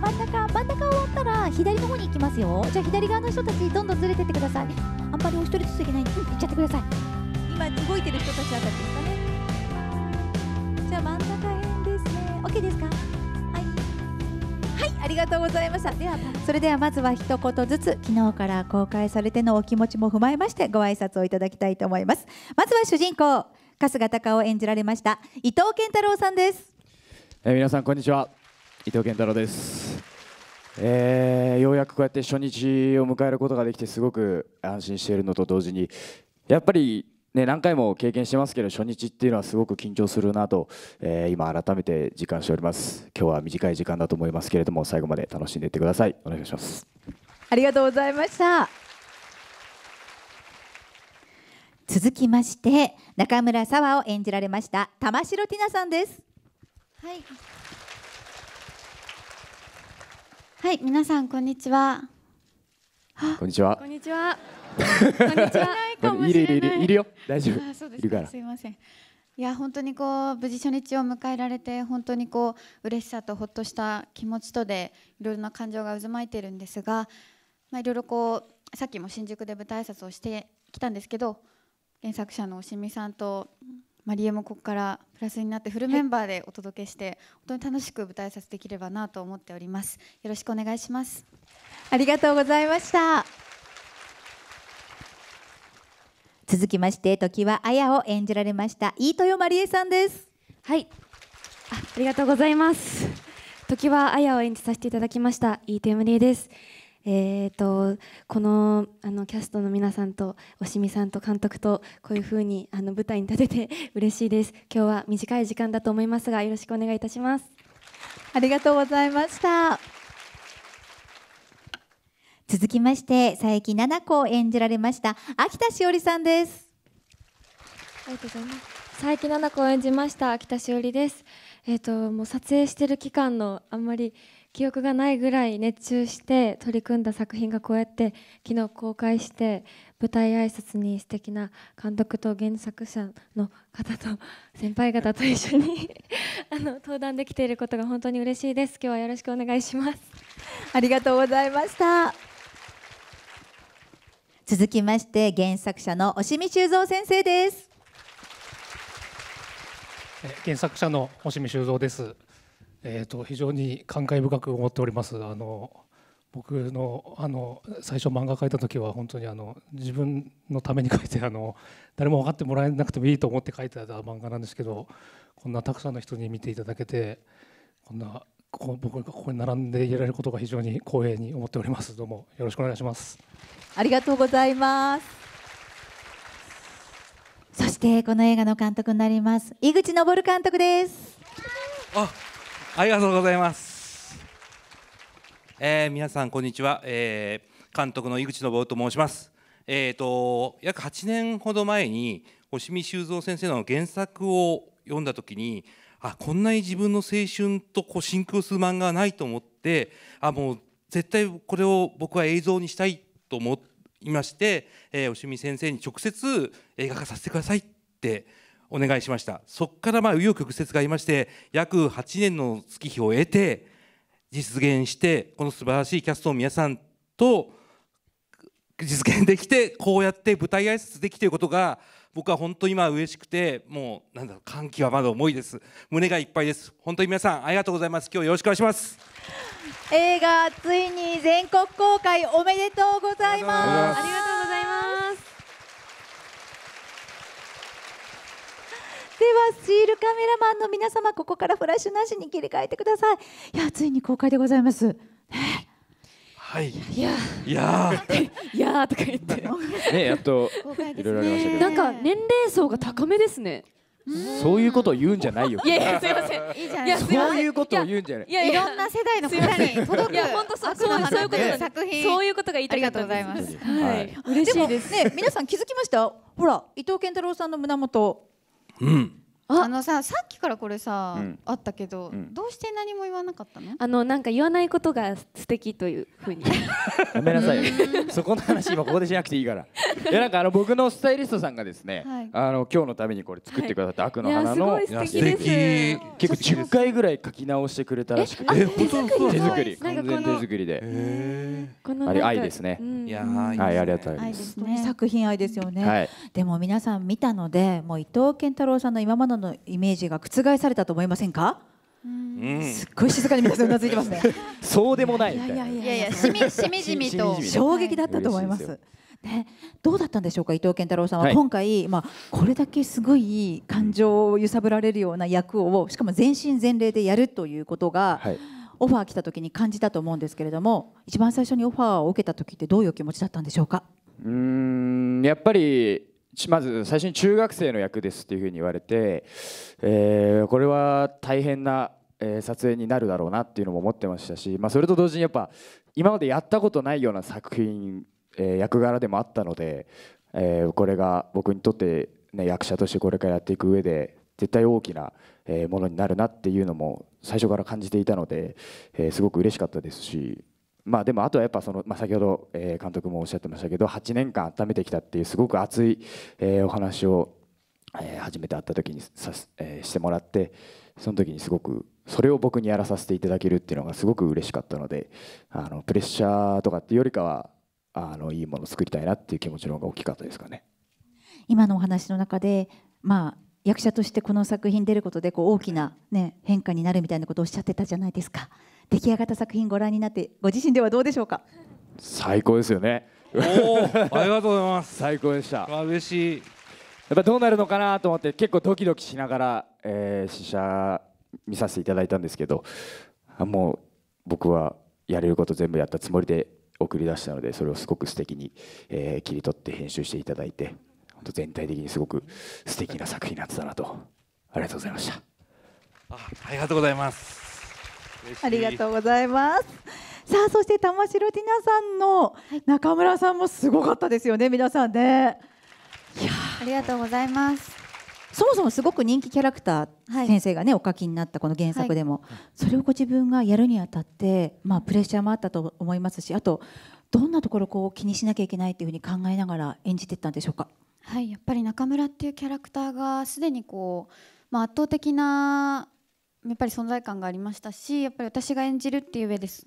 真ん中真ん中終わったら左の方に行きますよじゃあ左側の人たちどんどんずれてってくださいあんまりお一人ずついけないんで、行っちゃってください今動いてる人たちあたりですかねじゃあ真ん中辺ですね OK ですかはいはいありがとうございましたではそれではまずは一言ずつ昨日から公開されてのお気持ちも踏まえましてご挨拶をいただきたいと思いますまずは主人公春日隆を演じられました伊藤健太郎さんです、えー、皆さんこんにちは伊藤健太郎です、えー、ようやくこうやって初日を迎えることができてすごく安心しているのと同時にやっぱりね、何回も経験してますけど初日っていうのはすごく緊張するなと、えー、今改めて実感しております今日は短い時間だと思いますけれども最後まで楽しんでいってくださいお願いしますありがとうございました続きまして中村沙和を演じられました玉城ティナさんですはいはい、皆さんこんにちは。こんにちは。こんにちは。こんにちは。いるいるいるいるよ。大丈夫。そうですか。すいません。いや本当にこう無事初日を迎えられて本当にこう嬉しさとほっとした気持ちとでいろいろな感情が渦巻いてるんですが、まあいろいろこうさっきも新宿で舞台挨拶をしてきたんですけど、原作者の清水さんとマリエもここからプラスになってフルメンバーでお届けして、はい、本当に楽しく舞台挨拶できればなと思っておりますよろしくお願いしますありがとうございました続きまして時は綾を演じられました飯豊まりえさんですはいあありがとうございます時は綾を演じさせていただきました飯豊まりえですえーと、このあのキャストの皆さんと押見さんと監督とこういうふうにあの舞台に立てて 嬉しいです今日は短い時間だと思いますがよろしくお願いいたしますありがとうございました続きまして佐伯奈々子を演じられました秋田しおりさんですありがとうございます佐伯奈々子を演じました秋田しおりですえっ、ー、ともう撮影してる期間のあんまり記憶がないぐらい熱中して取り組んだ作品がこうやって昨日公開して舞台挨拶に素敵な監督と原作者の方と先輩方と一緒に あの登壇できていることが本当に嬉しいです今日はよろしくお願いしますありがとうございました続きまして原作者の押見修造先生です原作者の押見修造ですえーと、非常に感慨深く思っております。あの僕のあの最初漫画描いた時は本当にあの自分のために描いてあの誰も分かってもらえなくてもいいと思って描いてた漫画なんですけどこんなたくさんの人に見ていただけてこんなここ僕がここに並んでいられることが非常に光栄に思っておりますどうもよろしくお願いしますありがとうございますそしてこの映画の監督になります井口昇監督ですあありがとうございます。えー、皆さんこんにちは、えー、監督の井口信夫と申します。えっ、ー、と約8年ほど前に星見修造先生の原作を読んだ時に、あこんなに自分の青春とこうシンクロする漫画はないと思って、あもう絶対これを僕は映像にしたいと思いまして、えー、星見先生に直接映画化させてくださいって。お願いしましたそこからまあ紆余曲折がありまして約8年の月日を得て実現してこの素晴らしいキャストの皆さんと実現できてこうやって舞台挨拶できていることが僕は本当に今嬉しくてもうなんだろう歓喜はまだ重いです胸がいっぱいです本当に皆さんありがとうございます今日よろしくお願いします映画ついに全国公開おめでとうございますではスチールカメラマンの皆様ここからフラッシュなしに切り替えてくださいいやついに公開でございます、はい、いやいや いやとか言ってねやっといろいろあなんか年齢層が高めですねそういうことを言うんじゃないよ。いやいや、すみません。いいじゃない。そういうことを言うんじゃない。いや、いろんな世代の方に届く。いや、本当そう、そう、そういうこと。作品。そういうことが言いたかったありがとうございます。はい。嬉しいです。ね、皆さん気づきました。ほら、伊藤健太郎さんの胸元。うん。あのささっきからこれさ、うん、あったけど、うん、どうして何も言わなかったのあのなんか言わないことが素敵というふうにご めんなさいそこの話今ここでしなくていいからいやなんかあの僕のスタイリストさんがですね、はい、あの今日のためにこれ作ってくださった「悪の花の」の素敵結構10回ぐらい書き直してくれたらしくてえ手作り完全手作りであれ愛ですね、うん、いやはいありがとうございます、ね、作品愛ですよね、はい、でも皆さん見たのでもう伊藤健太郎さんの今までのイメージが覆されたと思いませんかすっごい静かに皆さんうなずいてますね そうでもないいやいやいやいやしみ しみじみと衝撃だったと思います、はいね、どうだったんでしょうか伊藤健太郎さんは、はい、今回、まあ、これだけすごい感情を揺さぶられるような役をしかも全身全霊でやるということが、はい、オファー来た時に感じたと思うんですけれども一番最初にオファーを受けた時ってどういう気持ちだったんでしょうかうんやっぱりまず最初に中学生の役ですっていうふうに言われて、えー、これは大変な、え撮影になるだろうなっていうのも思ってましたし、まあ、それと同時にやっぱ今までやったことないような作品、えー、役柄でもあったので、えー、これが僕にとって、ね、役者としてこれからやっていく上で絶対大きなものになるなっていうのも最初から感じていたので、えー、すごく嬉しかったですしまあ、でもあとはやっぱその、まあ、先ほど、え監督もおっしゃってましたけど8年間温めてきたっていうすごく熱い、えお話を、え初めて会った時にさ、えしてもらってその時にすごくそれを僕にやらさせていただけるっていうのがすごく嬉しかったのであのプレッシャーとかっていうよりかはあのいいものを作りたいなっていう気持ちの方が大きかったですかね。今のお話の中で、まあ、役者としてこの作品出ることでこう大きな、ね、変化になるみたいなことをおっしゃってたじゃないですか出来上がった作品ご覧になってご自身ではどうでしょうか最高ですよねおありがとうございます最高でした嬉しいやっぱどうなるのかなと思って結構ドキドキしながら、えー、試写見させていただいたんですけどもう僕はやれること全部やったつもりで送り出したのでそれをすごく素敵に、えー、切り取って編集していただいてと全体的にすごく素敵な作品になってたなとありがとうございましたありがとうございますありがとうございますさあそして玉城ティナさんの中村さんもすごかったですよね皆さんねいやありがとうございますそもそもすごく人気キャラクター、先生がねお書きになったこの原作でも、それをご自分がやるにあたって、まあ、プレッシャーもあったと思いますしあとどんなところこう気にしなきゃいけないっていうふうに考えながら演じてたんでしょうかはい、やっぱり中村っていうキャラクターがすでにこう、まあ、圧倒的なやっぱり存在感がありましたしやっぱり私が演じるっていう上です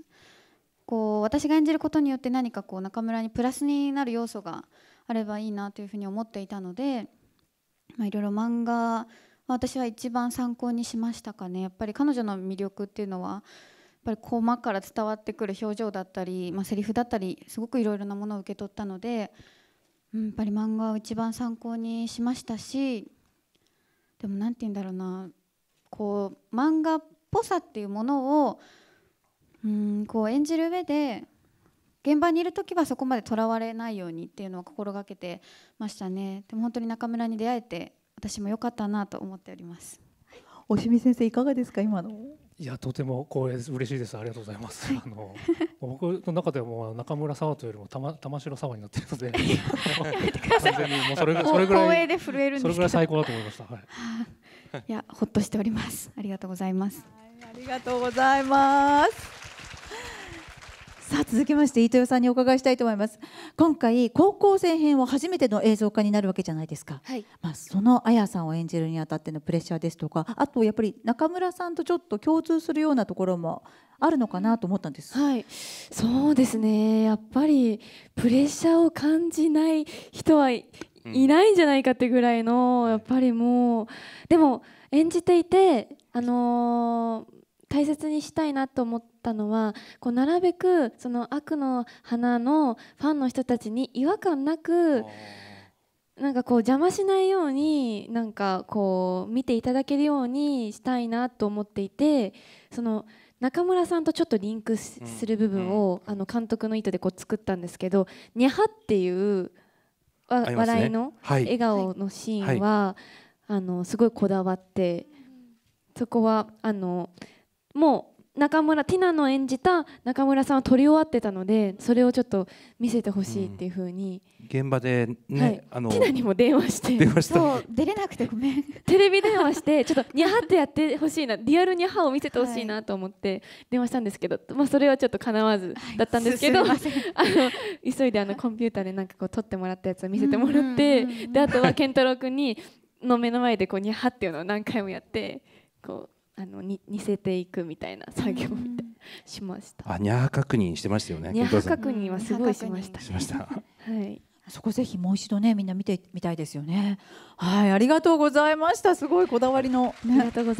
こう私が演じることによって何かこう中村にプラスになる要素があればいいなというふうに思っていたので、まあ、いろいろ漫画私は一番参考にしましたかねやっぱり彼女の魅力っていうのはやっぱり駒から伝わってくる表情だったり、まあ、セリフだったりすごくいろいろなものを受け取ったので。やっぱり漫画を一番参考にしましたしでも何て言うんだろうなこう漫画っぽさっていうものをうんこう演じる上で現場にいる時はそこまでとらわれないようにっていうのを心がけてましたねでも本当に中村に出会えて私も良かったなと思っております押見先生いかがですか今のいやとても光栄です嬉しいですありがとうございます、はい、あの僕の中ではもう中村沢というよりも玉玉城沢になっているので完全にもうそれそれぐらいそれぐらい最高だと思いました、はい、いやほっとしておりますありがとうございます、ありがとうございますさあ続きまして伊藤さんにお伺いしたいと思います今回高校生編を初めての映像化になるわけじゃないですか、はい、まあ、そのあやさんを演じるにあたってのプレッシャーですとかあとやっぱり中村さんとちょっと共通するようなところもあるのかなと思ったんです、はい、そうですねやっぱりプレッシャーを感じない人はいないんじゃないかってぐらいのやっぱりもうでも演じていてあのー大切にしたいなと思ったのはこうなるべくその悪の花のファンの人たちに違和感なくなんかこう邪魔しないようになんかこう見ていただけるようにしたいなと思っていてその中村さんとちょっとリンクする部分を、あの監督の意図でこう作ったんですけど「にゃは」っていう笑いの笑顔のシーンは、あのすごいこだわってそこはあのもう中村ティナの演じた中村さんは撮り終わってたのでそれをちょっと見せてほしいっていうふうに、ん、現場でね、はい、あのティナにも電話して電話した出れなくてごめんテレビ電話してちょっとニャハってやってほしいなリアルニャハを見せてほしいなと思って電話したんですけど、まあ、それはちょっとかなわずだったんですけど、はい、あの急いであのコンピューターでなんかこう撮ってもらったやつを見せてもらってであとは健太郎君にの目の前でこうニャハっていうのを何回もやってこう。あのに似せていくみたいな作業みたいしました。あ、にゃー確認してましたよね。にゃー確認はすごいしました、しました。はい。そこぜひもう一度ねみんな見てみたいですよね。はい、ありがとうございました。すごいこだわりの、ね、ありがとうご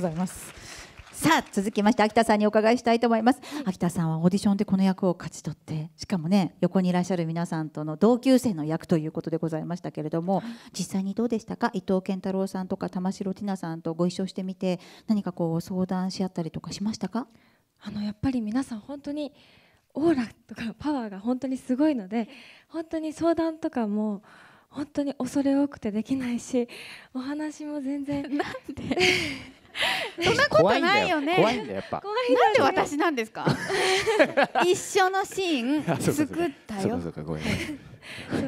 ざいます。さあ続きまして秋田さんにお伺いしたいと思います、はい、秋田さんはオーディションでこの役を勝ち取ってしかもね横にいらっしゃる皆さんとの同級生の役ということでございましたけれども、はい、実際にどうでしたか伊藤健太郎さんとか玉城ティナさんとご一緒してみて何かこう相談し合ったりとかしましたかあのやっぱり皆さん本当にオーラとかパワーが本当にすごいので本当に相談とかも本当に恐れ多くてできないしお話も全然 なんで そんなことないよね。怖いんだやっぱ。なんで私なんですか。一緒のシーン 作ったよ。そう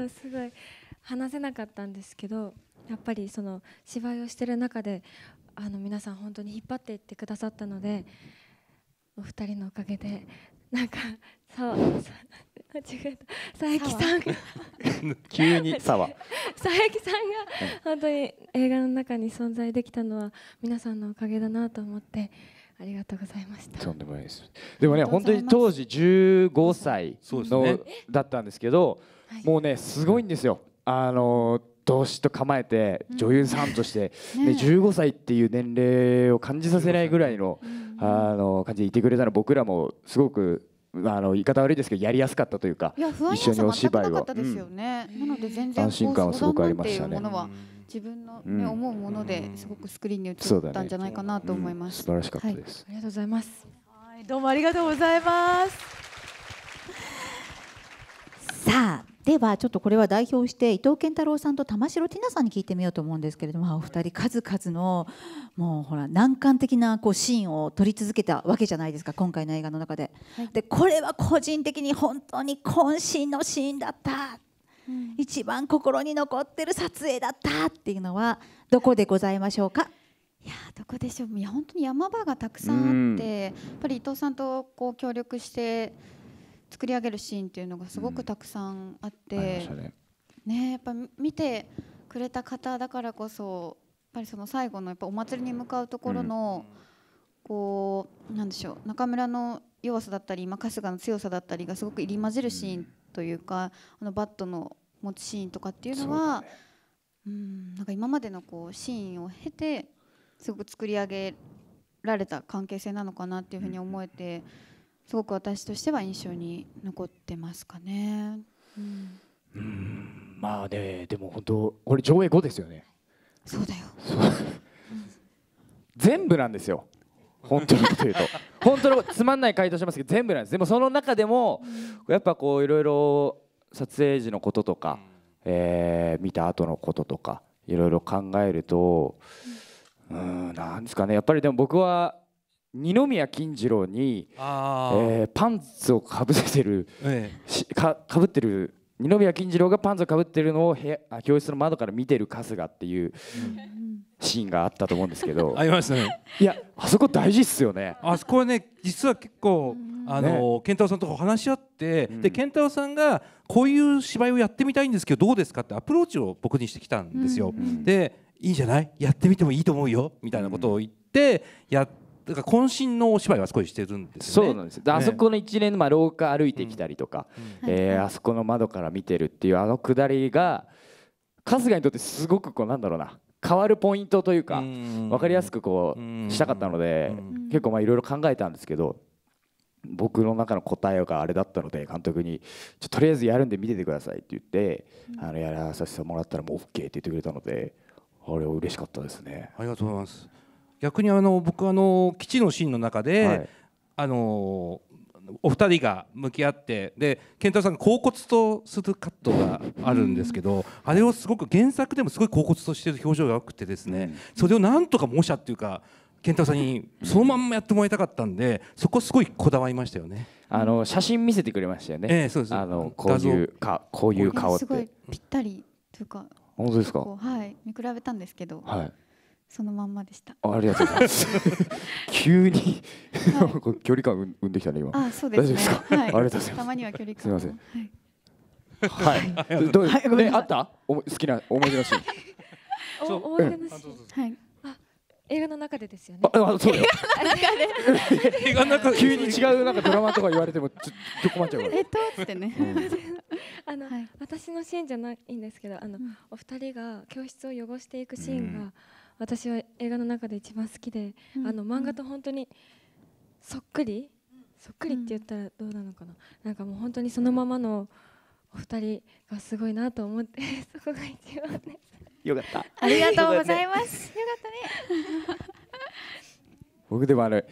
すごい話せなかったんですけど、やっぱりその芝居をしてる中で、あの皆さん本当に引っ張っていってくださったので、お二人のおかげでなんかそう間違えた佐伯さんが 急に 佐伯さんが本当に映画の中に存在できたのは皆さんのおかげだなと思ってありがとうございましたとんでもないですでもね本当に当時15歳の、ね、だったんですけど、はい、もうねすごいんですよあのどしと構えて女優さんとして、ね、15歳っていう年齢を感じさせないぐらいのあの感じでいてくれたら僕らもすごくあの言い方悪いですけどやりやすかったというか一緒にお芝居を、ねうん、なので全然安心感はすごくありましたね。自分の、ね思うものですごくスクリーンに映ったんじゃないかなと思います。ねうん、素晴らしかったです、はい、ありがとうございます。はいどうもありがとうございます。さあではちょっとこれは代表して伊藤健太郎さんと玉城ティナさんに聞いてみようと思うんですけれどもお二人数々のもうほら難関的なこうシーンを撮り続けたわけじゃないですか今回の映画の中で。はい、でこれは個人的に本当に渾身のシーンだった、うん、一番心に残ってる撮影だったっていうのはどこでございましょうかいやどこでしょういや本当に山場がたくさんあって、うん、やっぱり伊藤さんとこう協力して。作り上げるシーンっていうのがすごくたくさんあって、うん、ねやっぱ見てくれた方だからこそやっぱりその最後のやっぱお祭りに向かうところの、こうなんでしょう中村の弱さだったり今春日の強さだったりがすごく入り混じるシーンというか、あのバットの持つシーンとかっていうのはう、んなんか今までのこうシーンを経てすごく作り上げられた関係性なのかなっていうふうに思えて。すごく私としては印象に残ってますかね。うん、うんまあねでも本当これ上映後ですよね。そうだよ。全部なんですよ。本当のこと言うと本当のつまんない回答しますけど全部なんですでもその中でもやっぱこういろいろ撮影時のこととか、えー、見た後のこととかいろいろ考えるとうんなんですかねやっぱりでも僕は二宮金次郎に、えー、パンツをかぶせてる、ええ、かかぶってる二宮金次郎がパンツをかぶってるのを部屋教室の窓から見てる春日っていう、シーンがあったと思うんですけど ありましたねいやあそこ大事っすよねあそこはね実は結構あの、ね、健太郎さんと話し合って、うん、で健太郎さんがこういう芝居をやってみたいんですけどどうですかってアプローチを僕にしてきたんですよ、うんでいいんじゃないやってみてもいいと思うよみたいなことを言ってやっだから渾身のお芝居は少ししてるんですよね。そうなんです、ね、あそこの一連の、まあ、廊下歩いてきたりとか、うん、えー、あそこの窓から見てるっていうあのくだりが春日にとってすごくこうなんだろうな変わるポイントというか分かりやすくこうしたかったので結構いろいろ考えたんですけど僕の中の答えがあれだったので監督にちょ「とりあえずやるんで見ててください」って言ってあのやらさせてもらったらもう OK って言ってくれたのであれは嬉しかったですね。ありがとうございます逆にあの僕あの基地のシーンの中で、はい、あのお二人が向き合ってで健太さんが恍惚とするカットがあるんですけどあれをすごく原作でもすごい恍惚としてる表情が良くてですねそれをなんとか模写っていうか健太さんにそのまんまやってもらいたかったんでそこすごいこだわりましたよね。あの写真見せてくれましたよね。ええ、そうですあのこういうかこういう顔って。すごいぴったりというか。本当ですか。はい見比べたんですけど。はい。そのまんまでしたありがとうございます 急に 距離感生んできたね今あそうです、ね、はい、ありがとうございますたまには距離感すみませんはい、はい、どう、はい、ねあったおも好きな思い出のシーン お思い出のシーンはい映画の中でですよね。あ、あそうよ。映画の中で。急に違うなんかドラマとか言われてもちょっと困っちゃうから。えっとってね。あの、はい、私のシーンじゃないんですけど、あの、うん、お二人が教室を汚していくシーンが。うん私は映画の中で一番好きで、うん、あの漫画と本当にそっくり、そっくりって言ったらどうなのかな、なんかもう本当にそのままのお二人がすごいなと思って そこが一番です。よかった。ありがとうございます。よかったね。僕でもあれ、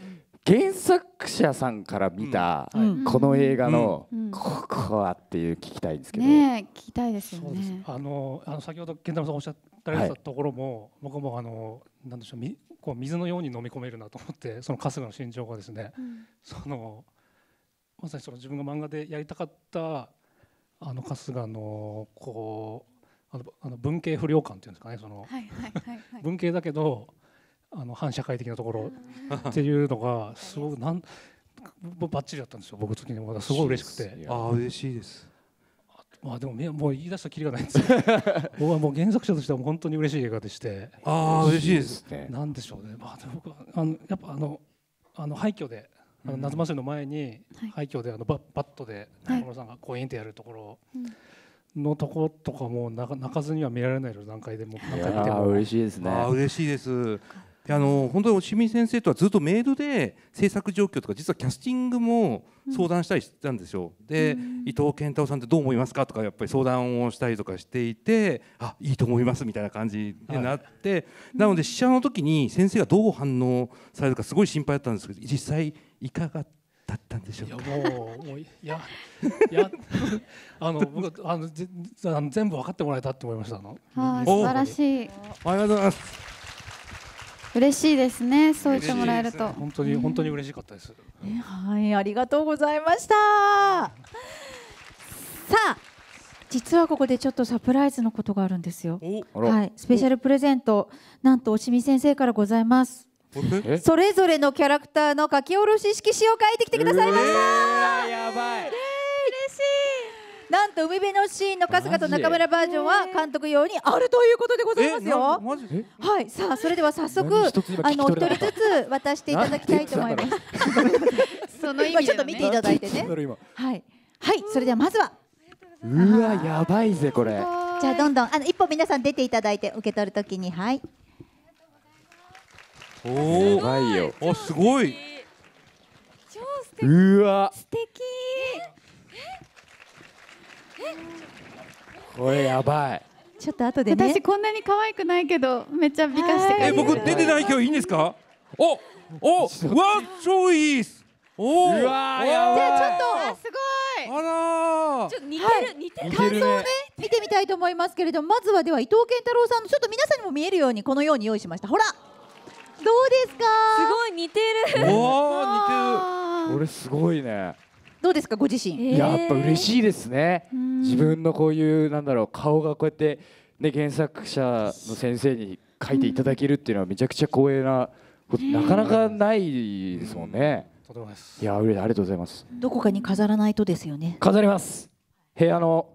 原作者さんから見た、この映画の、ここはっていう聞きたいんですけど、ね、聞きたいですよねあのあの先ほど健太郎さんおっしゃったれたところも、はい、僕もあのなんでしょうみこう水のように飲み込めるなと思ってその春日の心情がですね、うん、そのまさにその自分が漫画でやりたかったあの春日のこうあのあの文系不良感っていうんですかねその、文系だけどあの反社会的なところっていうのがすごくなんばっちりだったんですよ僕的にだすごい嬉しくてああ嬉しいですまあでももう言い出したきりがないんですよ 僕はもう原作者としては本当に嬉しい映画でしてああ嬉しいですねなんでしょうねまあ僕はあのやっぱあのあの廃墟であの夏祭りの前に廃墟であのババットで中村さんがコインってやるところのとことかも泣かずには見られないの段階でも何回見ても嬉しいですね嬉しいですであの本当に押見先生とはずっとメールで制作状況とか実はキャスティングも相談したりしてたんですよ。うん、で、伊藤健太郎さんってどう思いますかとかやっぱり相談をしたりとかしていてあいいと思いますみたいな感じになって、はい、なので試写の時に先生がどう反応されるかすごい心配だったんですけど実際いかがだったんでしょういやもうもういやいや あの僕あのぜあの全部分かってもらえたって思いましたあの、はあ、素晴らしいありがとうございます嬉しいですね。そう言ってもらえると。本当に、本当に嬉しかったです。ね、はい、ありがとうございました。さあ。実はここでちょっとサプライズのことがあるんですよ。はい、スペシャルプレゼント、なんとおしみ先生からございます。それぞれのキャラクターの書き下ろし色紙を書いてきてくださいました。えー、やばい。海辺のシーンの春日と中村バージョンは監督用にあるということでございますよ。はいさあそれでは早速あの一人ずつ渡していただきたいと思います。その意味、ね、ちょっと見ていただいてね。はいはいそれではまずは。うわやばいぜこれ。じゃあどんどんあの一歩皆さん出ていただいて受け取るときにはい。おお、すごいよ。あ、すごい。うわ素敵これやばい。ちょっと後で、ね、私こんなに可愛くないけどめっちゃ美化してくれ僕出てない今日いいんですか？おおわ超いいっす。おじゃちょっとあ、すごい。あらちょっと似てる、はい、似てる。感想ね見てみたいと思いますけれどまずはでは伊藤健太郎さんのちょっと皆さんにも見えるようにこのように用意しました。ほら。どうですか？すごい似てる。おお似てる。これすごいね。どうですかご自身、ややっぱ嬉しいですね自分のこういうなんだろう顔がこうやってね原作者の先生に書いていただけるっていうのはめちゃくちゃ光栄なことなかなかないですもんねいやありがとうございますどこかに飾らないとですよね飾ります部屋の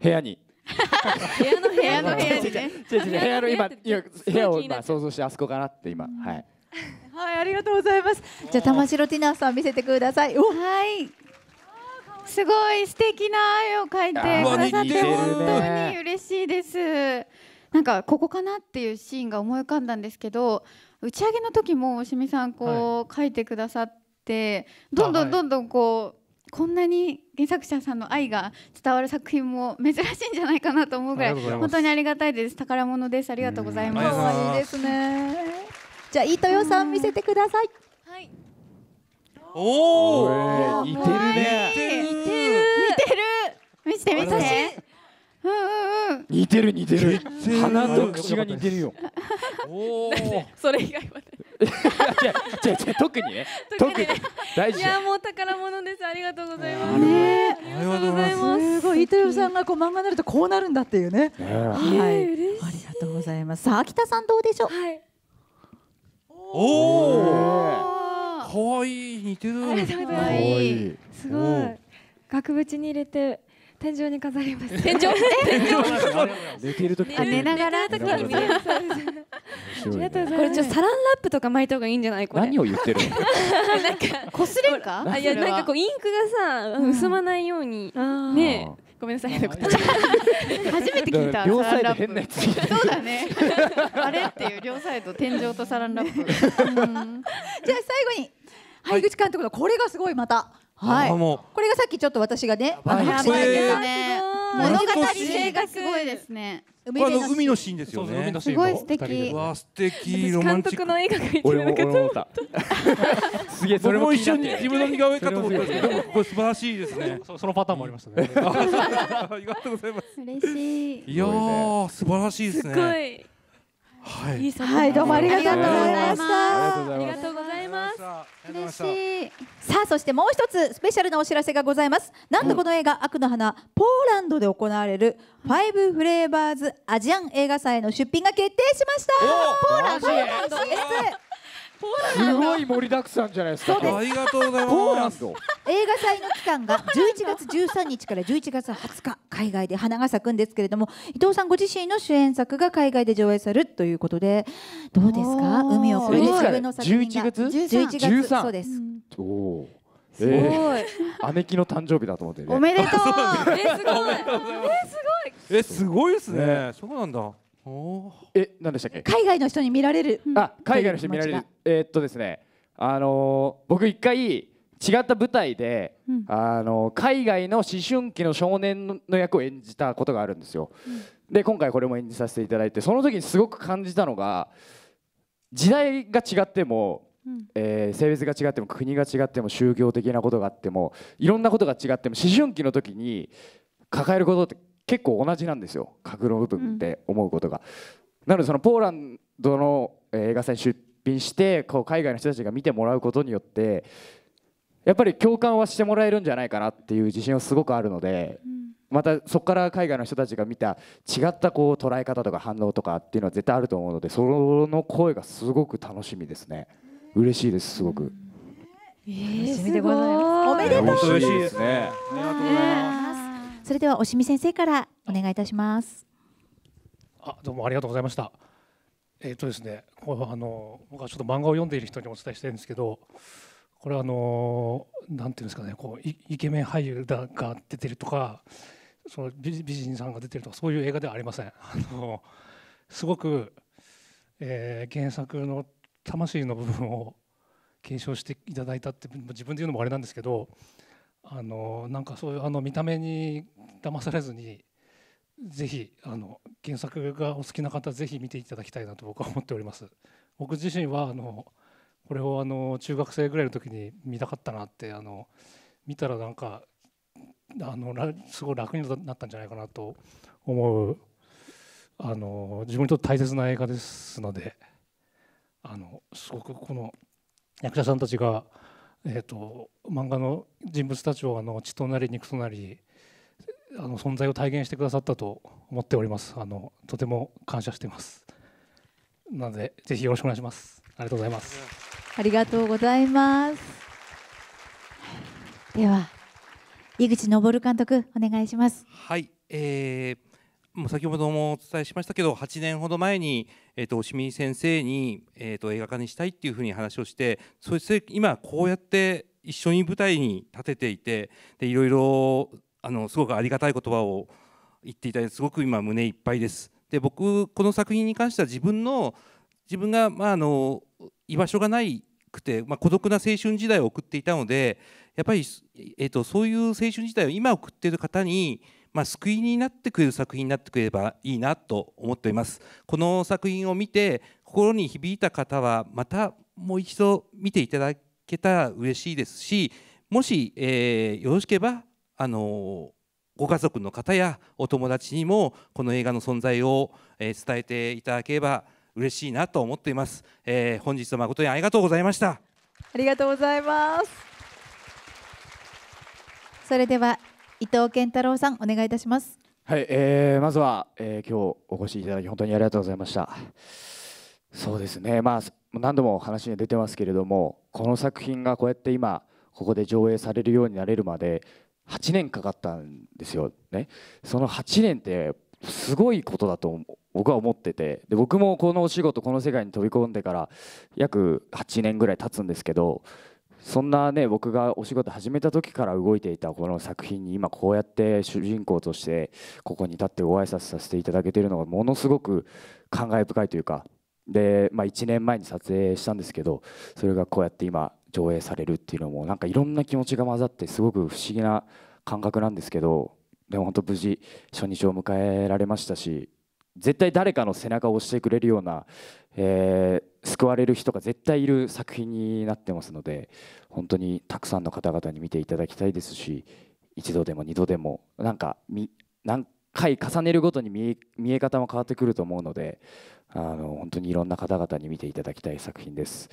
部屋に部屋の部屋の部屋にね 部屋の今部屋を今想像してあそこかなって今はいはい、ありがとうございます。じゃあ、玉城ティナーさん見せてください。はい。すごい素敵な絵を描いてくださって本当に嬉しいです。なんかここかなっていうシーンが思い浮かんだんですけど打ち上げの時もおしみさんこう書いてくださってどんどんどんどんこうこんなに原作者さんの愛が伝わる作品も珍しいんじゃないかなと思うぐらい本当にありがたいです宝物ですありがとうございます可愛いですねじゃあ飯豊さん見せてくださいはいおお似てるね見せて見せて。うんうんうん。似てる似てる。鼻と口が似てるよ。おお。それ以外は。じゃじゃじゃ特にね。特に大事。いやもう宝物です。ありがとうございます。ね。ありがとうございます。すごい伊藤さんがこう漫画になるとこうなるんだっていうね。はい。ありがとうございます。あ秋田さんどうでしょう。はい。おお。可愛い似てる。可愛いすごい。額縁に入れて天井に飾ります。天井。寝てる時。寝ながら。これちょサランラップとか巻いた方がいいんじゃない何を言ってるなんか擦れるかあいやなんかこうインクがさ、うん、薄まないように、ねごめんなさい初めて聞いた両サイド変なやつそうだねあれっていう両サイド天井とサランラップじゃあ最後に、はい、はい、口監督のこれがすごいまたはい、これがさっきちょっと私がね、あの白菜で物語性がすごいですね。海の海のシーンですよね。すごい素敵。わ素敵ロマンチック。監督の映画が一番良かった。すげえそれも一緒に自分の似顔絵かと思ったんですけど、これ素晴らしいですね。そのパターンもありましたね。ありがとうございます。嬉しい。いや素晴らしいですね。すごい。はい、はい、どうもありがとうございました。ありがとうございます。嬉しい。さあ、そしてもう一つスペシャルなお知らせがございます。なんとこの映画、悪の花、ポーランドで行われるファイブフレーバーズアジアン映画祭の出品が決定しました。ポーランド。すごい盛りだくさんじゃないですか。ありがとうございます。映画祭の期間が11月13日から11月20日、海外で花が咲くんですけれども、伊藤さんご自身の主演作が海外で上映されるということで、どうですか？海を越える自の作品が11月11月そうです。うん、おすごい、えー、姉貴の誕生日だと思って、ね、おめでとう。えすごい。えすごい。えすごいですね。そうなんだ。え、何でしたっけ？海外の人に見られる。あ、海外の人に見られる。えー、っとですね、あのー、僕一回。違った舞台で、うん、あの海外の思春期の少年の役を演じたことがあるんですよ。うん、で今回これも演じさせていただいてその時にすごく感じたのが時代が違っても、えー、性別が違っても国が違っても宗教的なことがあってもいろんなことが違っても思春期の時に抱えることって結構同じなんですよ格の部分って思うことが。なのでそのポーランドの映画祭出品してこう海外の人たちが見てもらうことによってやっぱり共感はしてもらえるんじゃないかなっていう自信はすごくあるので、またそこから海外の人たちが見た違ったこう捉え方とか反応とかっていうのは絶対あると思うのでその声がすごく楽しみですね嬉しいですすごく。えー、すごいおめでとう嬉しいですね。ねそれではおしみ先生からお願いいたします。あどうもありがとうございました。えっ、ー、とですね、こう、あの僕はちょっと漫画を読んでいる人にお伝えしたいんですけど、これはあのなんていうんですかね、こうイケメン俳優だが出てるとか、その美人さんが出てるとかそういう映画ではありません。あのすごく、えー、原作の魂の部分を継承していただいたって自分で言うのもあれなんですけどあのなんかそういうあの見た目に騙されずにぜひあの原作がお好きな方ぜひ見ていただきたいなと僕は思っております僕自身はあのこれをあの中学生ぐらいの時に見たかったなってあの見たらなんかあのすごい楽になったんじゃないかなと思うあの自分にとって大切な映画ですのであのすごくこの役者さんたちがえーと、漫画の人物たちをあの血となり肉となりあの存在を体現してくださったと思っておりますあのとても感謝していますなのでぜひよろしくお願いしますありがとうございますありがとうございますでは井口昇監督お願いしますはい、えーもう先ほどもお伝えしましたけど8年ほど前に、えーと、清押見先生に、えーと、映画化にしたいっていうふうに話をしてそして今こうやって一緒に舞台に立てていてでいろいろあのすごくありがたい言葉を言っていただいてすごく今胸いっぱいです。で僕この作品に関しては自分の自分が、まあ、あの居場所がないくて、まあ、孤独な青春時代を送っていたのでやっぱり、えーとそういう青春時代を今送っている方にまあ、救いになってくれる作品になってくればいいなと思っていますこの作品を見て心に響いた方はまたもう一度見ていただけたら嬉しいですしもし、えー、よろしければあのご家族の方やお友達にもこの映画の存在を、えー、伝えていただければ嬉しいなと思っています、えー、本日は誠にありがとうございましたありがとうございますそれでは伊藤健太郎さんお願いいたしますはい、えー、まずは、えー、今日お越しいただき本当にありがとうございましたそうですねまあ何度も話に出てますけれどもこの作品がこうやって今ここで上映されるようになれるまで8年かかったんですよねその8年ってすごいことだと僕は思っててで僕もこのお仕事この世界に飛び込んでから約8年ぐらい経つんですけどそんなね僕がお仕事始めた時から動いていたこの作品に今こうやって主人公としてここに立ってご挨拶させていただけているのがものすごく感慨深いというかで、まあ、1年前に撮影したんですけどそれがこうやって今上映されるっていうのもなんかいろんな気持ちが混ざってすごく不思議な感覚なんですけどでも本当無事初日を迎えられましたし絶対誰かの背中を押してくれるような、えー救われる人が絶対いる作品になってますので本当にたくさんの方々に見ていただきたいですし一度でも二度でもなんか何回重ねるごとに見え方も変わってくると思うのであの本当にいろんな方々に見ていただきたい作品です、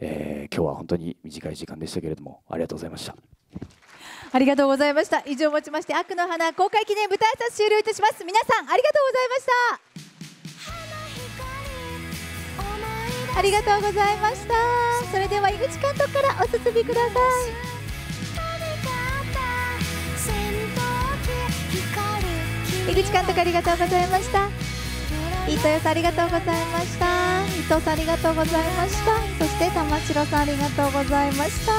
えー、今日は本当に短い時間でしたけれどもありがとうございましたありがとうございました以上をもちまして悪の花公開記念舞台挨拶終了いたします皆さんありがとうございましたありがとうございましたそれでは井口監督からお進みください井口監督ありがとうございました伊藤さんありがとうございました伊藤さんありがとうございましたそして玉城さんありがとうございました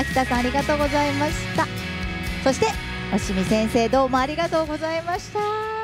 秋田さんありがとうございましたそしてお見先生どうもありがとうございました